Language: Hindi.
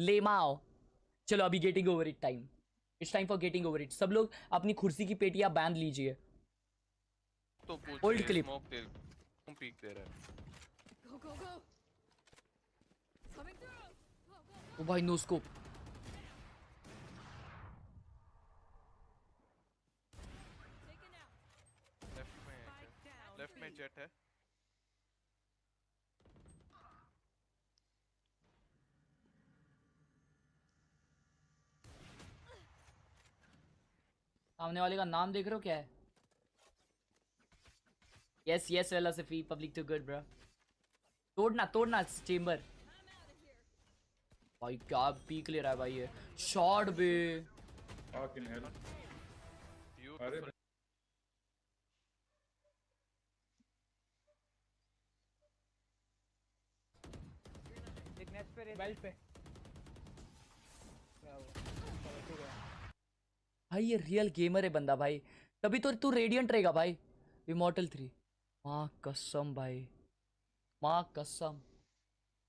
लेमाओ चलो अभी getting over it time it's time for getting over it सब लोग अपनी कुर्सी की पेटियां बांध लीजिए तो ओल्ड क्लिप ओ भाई नो स्कोप लेफ्ट में जेट है सामने वाले का नाम देख रहे हो क्या है यस यस वेला सफी पब्लिक टू गुड ब्रो तोड़ना तोड़ना चेम्बर भाई क्या पीक ले रहा है भाई ये शॉट बे फकिंग हेल अरे एक नेट पे वेल पे भाई ये रियल गेमर है बंदा भाई तभी तो तू रेडियंट रहेगा भाई इमोटल थ्री माँ कसम भाई माँ कसम